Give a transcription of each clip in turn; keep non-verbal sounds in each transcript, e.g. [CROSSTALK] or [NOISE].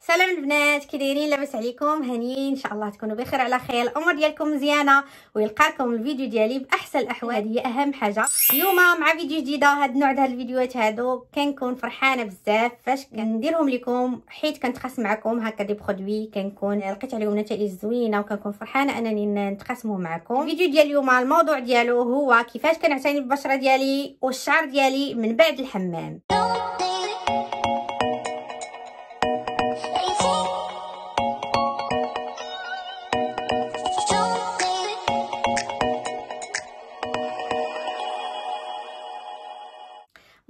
سلام البنات كي دايرين لاباس عليكم هانيين ان شاء الله تكونوا بخير على خير الامور ديالكم مزيانه ويلقاكم الفيديو ديالي باحسن الاحوال هي اهم حاجه اليوم مع فيديو جديده هاد النوع ديال الفيديوهات هادو كنكون فرحانه بزاف فاش كنديرهم لكم حيت كنتقاسم معكم هكا دي برودوي كنكون لقيت عليهم نتائج زوينه وكنكون فرحانه انني نتقاسمهم معكم الفيديو ديال اليوم الموضوع ديالو هو كيفاش كنعتني بالبشره ديالي والشعر ديالي من بعد الحمام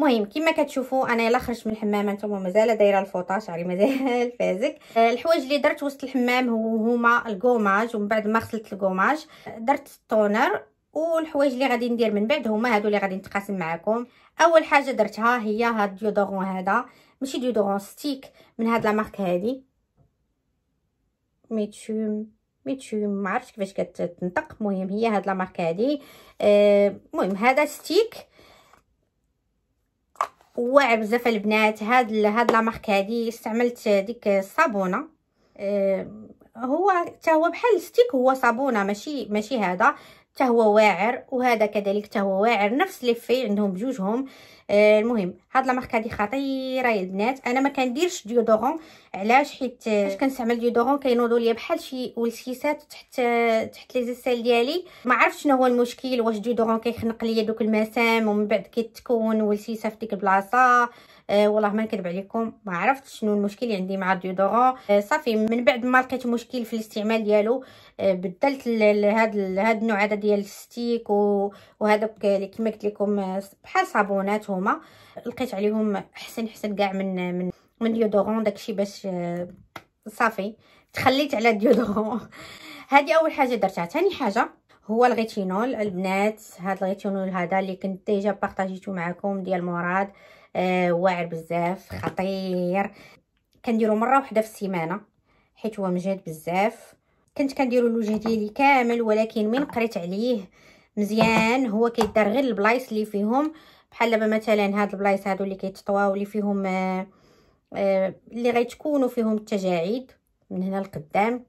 المهم كما كتشوفوا انا الا خرجت من الحمام انتم مازال دايره الفوطه شعري يعني مازال [LAUGHS] فازك آه، الحوايج اللي درت وسط الحمام هما الكوماج ومن بعد ما غسلت الكوماج درت التونر والحوايج اللي غادي ندير من بعد هما هادو اللي غادي نتقاسم معكم اول حاجه درتها هي هاد ديودورون هذا ماشي ديودورون ستيك من هاد لا مارك هادي ميتشوم ميتشوم ما عرفتش كيفاش كتنطق المهم هي هاد لا مارك هادي آه، المهم هذا ستيك واعر بزاف البنات هاد هاد لا مارك هادي استعملت ديك الصابونه أه هو حتى هو بحال الستيك هو صابونه ماشي ماشي هذا حتى هو واعر وهذا كذلك حتى هو واعر نفس ليفي عندهم بجوجهم آه، المهم هاد الماركه هادي خطيره يا البنات انا ما كنديرش ديودورون علاش حيت فاش آه، كنستعمل ديودورون كينوضوا ليا بحال شي ولسيسات تحت آه، تحت لي زيسال ديالي ما عرفتش شنو هو المشكل واش ديودورون كيخنق ليا دوك المسام ومن بعد كيتكون ولسيسه في ديك البلاصه أه والله ما نكذب عليكم ما عرفت شنو المشكل اللي عندي مع الديودورون أه صافي من بعد ما لقيت مشكل في الاستعمال ديالو أه بدلت لهاد هاد النوع هذا ديال الستيك وهذاك كما قلت لكم بحال صابونات هما لقيت عليهم حسن حسن كاع من من من ديودورون داكشي باش آه، صافي تخليت على ديودورون [LAUGHS] هذه اول حاجه درتها ثاني حاجه هو الغيتينول البنات هذا الغيتينول هذا اللي كنت ديجا بارطاجيته معكم ديال مراد آه واعر بزاف خطير كنديرو مره واحده في السيمانه حيت هو مجهد بزاف كنت كنديرو الوجه ديالي كامل ولكن من قريت عليه مزيان هو كيدار غير البلايص اللي فيهم بحال دابا مثلا هاد البلايص هادو اللي كيتطواو اللي فيهم آه، آه، اللي غيتكونوا فيهم التجاعيد من هنا لقدام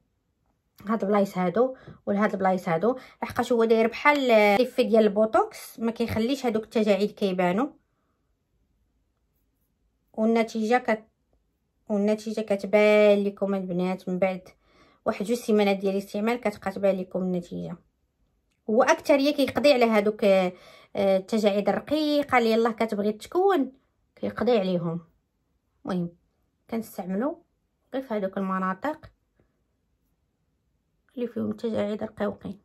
هاد البلايص هادو ولهاد البلايص هادو لحقاش هو داير بحال الفي آه، ديال البوتوكس ما كيخليش هادوك التجاعيد كيبانوا والنتيجه كت والنتيجه كتبان لكم البنات من بعد واحد جوج سيمانات ديال الاستعمال كتبقى تبان لكم النتيجه هو اكثريه كيقضي على هذوك آه، التجاعيد الرقيقه اللي يلاه كتبغي تكون كيقضي عليهم المهم كنستعملو غير في هذوك المناطق اللي فيهم التجاعيد الرقيقين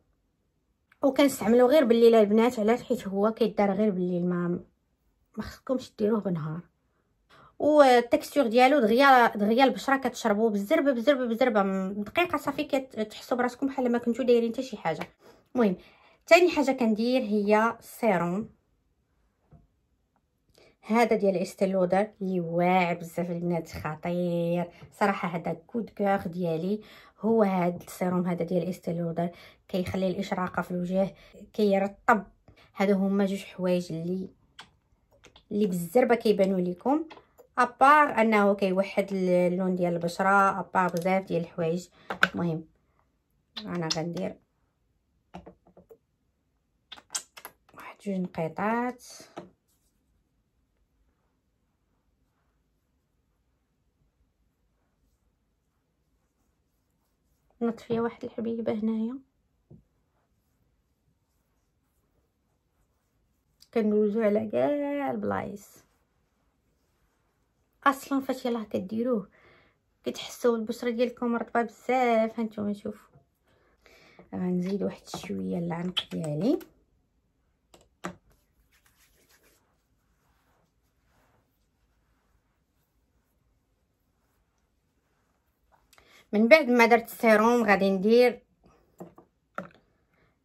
وكنستعملو غير بالليل البنات علاش حيت هو كيدار غير بالليل ما ما خصكمش ديروه بنهار والتكستور ديالو دغيا دغيا البشره كتشربوه بالزربه بالزربه بالزربه دقيقه صافي كتحسوا براسكم بحال ما كنتو دايرين حتى شي حاجه المهم تاني حاجه كندير هي السيروم هذا ديال استيلودر اللي واعر بزاف البنات خطير صراحه هذا كود كوغ ديالي هو هذا السيروم هذا ديال استيلودر كيخلي الاشراقه في الوجه كيرطب هادو هما جوج حوايج اللي اللي بالزربه كيبانوا لكم ابار انه كيوحد اللون ديال البشره ابار بزاف ديال الحوايج المهم انا غندير جوج نقيطات نطفيه واحد الحبيبه هنايا كندوزو على كاع البلايص اصلا فاش يلاه كديروه كتحسوا البشره ديالكم رطبه بزاف هانتوما شوفوا غنزيد واحد شويه العنق ديالي من بعد ما درت السيروم غادي ندير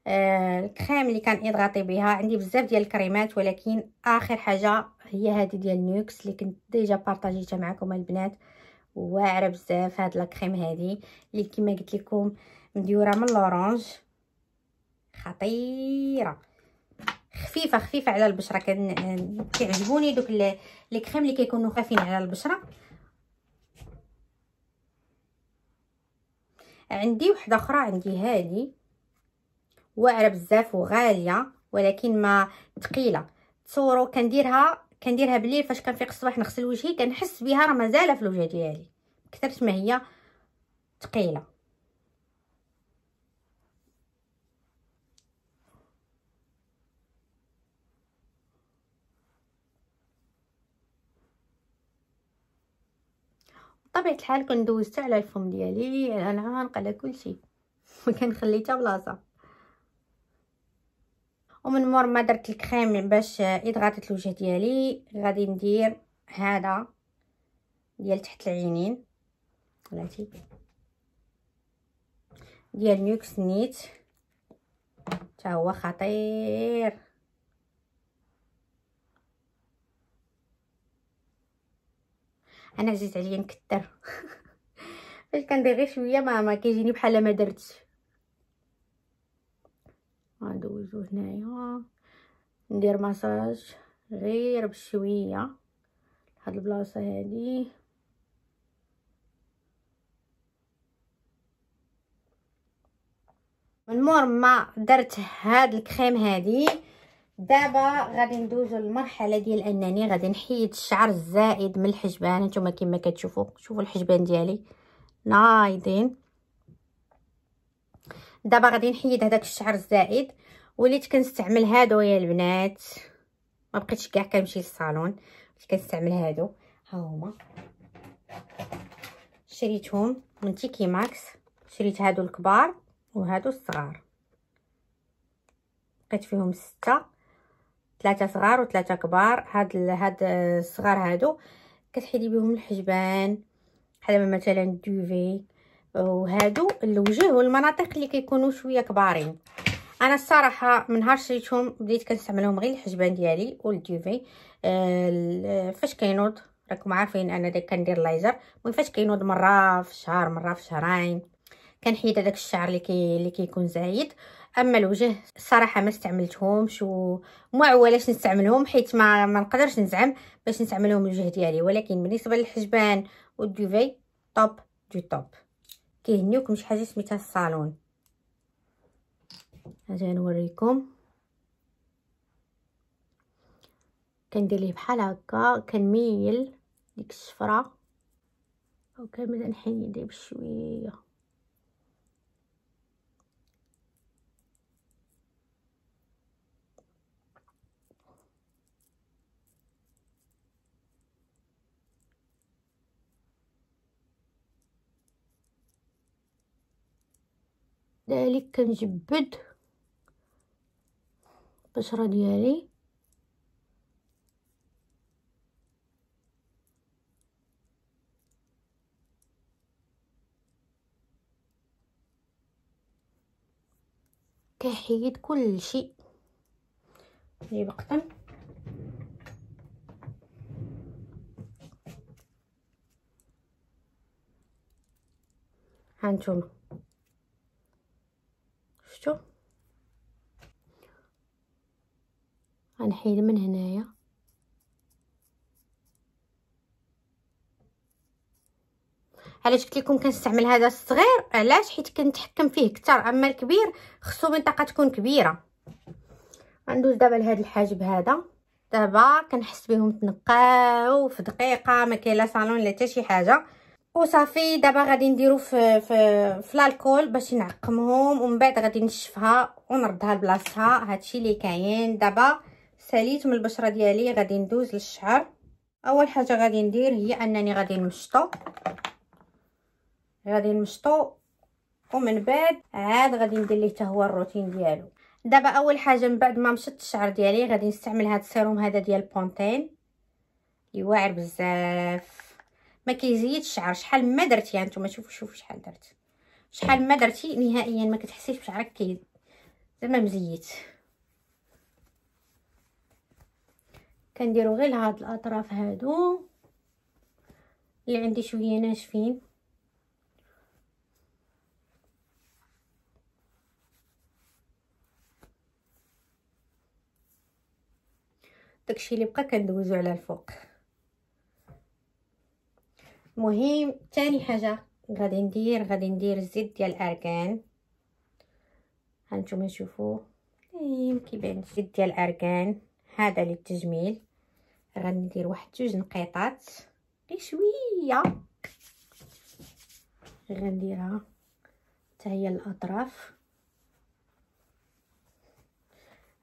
آه الكريم اللي كان اضغطي بها عندي بزاف ديال الكريمات ولكن اخر حاجه هي هذه ديال نيوكس اللي كنت ديجا بارطاجيتها معكم البنات واعره بزاف هاد الكريم هادي اللي كما قلت لكم مديوره من لورانج خطيره خفيفه خفيفه على البشره كان كيعجبوني دوك لي كريم اللي كيكونوا خفيفين على البشره عندي وحده اخرى عندي هذه واعره بزاف وغاليه ولكن ما ثقيله تصوروا كنديرها كنديرها بالليل فاش كنفيق الصباح نغسل وجهي كنحس بها راه مازال في الوجه ديالي كثرت ما هي ثقيله بطبيعه الحال كنت دوزت على الفم ديالي على العنق على كلشي ما [LAUGHS] كان خليتها بلاصه ومن مور ما درت الكريم باش اضغطت الوجه ديالي غادي ندير هذا ديال تحت العينين بلاتي ديال نيوكس نيت حتى هو خطير انا عزيز عليا نكثر [LAUGHS] فاش كندير غير شويه ما ما كيجيني بحال ما درتش غندوزو هنايا ندير مساج غير بشويه هاد البلاصه هادي من مور ما درت هاد الكريم هادي دابا غادي ندوزو للمرحله ديال انني غادي نحيد الشعر الزائد من الحجبان نتوما كما كتشوفوا شوفوا الحجبان ديالي نايضين دابا غادي نحيد هذاك الشعر الزائد وليت كنستعمل هادو يا البنات ما بقيتش كاع كنمشي للصالون وليت كنستعمل هادو ها هما شريتهم من تيكي ماكس شريت هادو الكبار وهادو الصغار لقيت فيهم سته ثلاثه صغار وثلاثه كبار هاد هاد الصغار هادو كتحيدي بهم الحجبان بحال مثلا الدوفي وهادو الوجه والمناطق اللي كيكونوا شويه كبارين انا الصراحه من نهار شريتهم بديت كنستعملهم غير الحجبان ديالي والديفي آه فاش كينوض راكم عارفين انا داك كندير ليزر المهم فاش كينوض مره في الشهر مره في شهرين كنحيد هذاك الشعر اللي كي اللي كيكون زايد اما الوجه الصراحه ما استعملتهمش وما علاش نستعملهم حيت ما, ما نقدرش نزعم باش نستعملهم الوجه ديالي ولكن بالنسبه للحجبان والديفي طوب دو طوب كيهنيوكم شي حاجه سميتها الصالون هذا نوريكم كندير ليه بحال هكا كنميل ديك الشفره وكنبدا نحيد بشويه كذلك كنجبد البشره ديالي كنحيد كل شيء نجيب قطن هانتوما نحيد من هنايا علاش قلت لكم كنستعمل هذا الصغير علاش حيت كنتحكم فيه كتر اما الكبير خصو منطقه تكون كبيره غندوز دابا لهذا الحاجب هذا دابا كنحس بهم تنقاو في دقيقه ما كاين لا صالون لا حتى شي حاجه وصافي دابا غادي نديرو في في في الكول باش نعقمهم ومن بعد غادي نشفها ونردها لبلاصتها هادشي اللي كاين دابا ساليت من البشره ديالي غادي ندوز للشعر اول حاجه غادي ندير هي انني غادي نمشطو غادي نمشطو ومن بعد عاد غادي ندير ليه حتى هو الروتين ديالو دابا اول حاجه من بعد ما مشط الشعر ديالي غادي نستعمل هذا السيروم هذا ديال بونتين اللي واعر بزاف ما كيزيد الشعر شحال ما درتي يعني انتما شوفوا شوفوا شحال درت شحال ما درتي نهائيا ما كتحسيش بشعرك كيزيد زعما مزيت كنديرو غير هاد الاطراف هادو اللي عندي شويه ناشفين داكشي اللي بقى كندوزو على الفوق مهم ثاني حاجه غادي ندير غادي ندير الزيت ديال الاركان هانتوما شوفوا إيه، كيبان الزيت ديال الاركان هذا للتجميل غندير واحد جوج نقيطات غير شويه غنديرها حتى هي الاطراف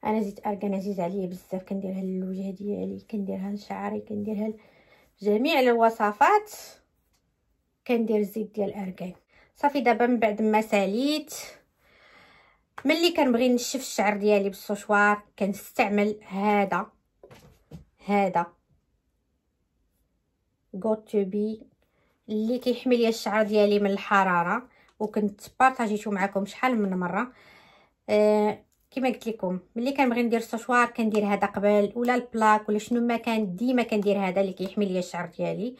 انا زيت اركان عزيز عليا بزاف كنديرها للوجه ديالي كنديرها لشعري كنديرها لجميع الوصفات كندير الزيت ديال الاركان صافي دابا من بعد ما ساليت ملي كنبغي نشف الشعر ديالي بالسوشوار كنستعمل هذا هذا got to be اللي كيحمي ليا الشعر ديالي من الحراره وكنت بارطاجيته معكم شحال من مره آه كما قلت لكم ملي كنبغي ندير السوشوار كندير هذا قبل ولا البلاك ولا شنو ما كان ديما كندير هذا اللي كيحمي ليا الشعر ديالي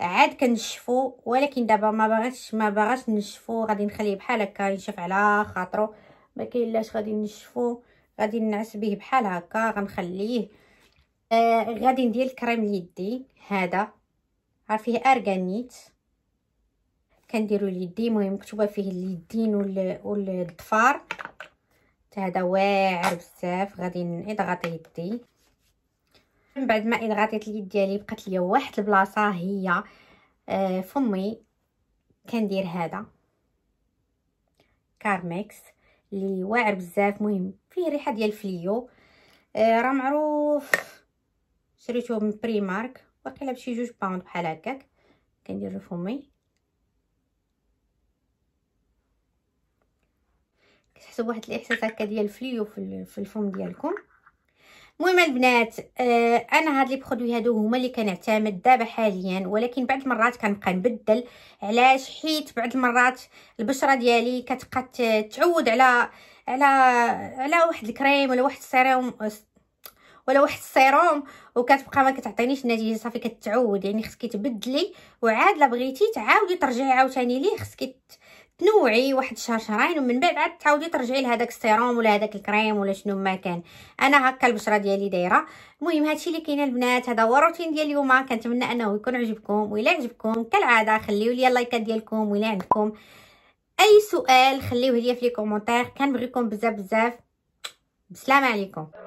عاد كنشفو ولكن دابا ما باغاش ما باغاش نشفو غادي نخليه بحال هكا ينشف على خاطرو ما كاين غادي نشفو غادي نعس به بحال هكا غنخليه آه غادي ندير الكريم ليدي هذا عارفيه ارغانيت كنديرو اليدي المهم مكتوبه فيه اليدين والضفار هذا واعر بزاف غادي نضغط يدي من بعد ما اضغطيت اليد ديالي بقات ليا واحد البلاصه هي آه فمي كندير هذا كارميكس اللي واعر بزاف مهم فيه ريحه ديال فليو آه راه معروف شريته من بري مارك واقيلا بشي جوج باوند بحال هكاك كندير فمي كتحسوا بواحد الاحساس هكا ديال الفليو في الفم ديالكم المهم البنات آه انا هاد لي برودوي هادو هما اللي كنعتمد دابا حاليا ولكن بعض المرات كنبقى نبدل علاش حيت بعض المرات البشره ديالي كتبقى تعود على على على واحد الكريم ولا واحد السيروم ولا واحد السيروم وكتبقى ما كتعطينيش النتيجه صافي كتعود يعني خصك تبدلي وعاد لا بغيتي تعاودي ترجعي عاوتاني ليه خصك تنوعي واحد شهر شهرين ومن بعد عاد تعاودي ترجعي لهداك السيروم ولا هداك الكريم ولا شنو ما كان انا هكا البشره ديالي دايره المهم هادشي اللي كاين البنات هذا هو الروتين ديال اليوم كنتمنى انه يكون عجبكم والا عجبكم كالعاده خليو لي اللايكات ديالكم والا عندكم اي سؤال خليوه ليا في لي كومونتير كنبغيكم بزاف بزاف بسلام عليكم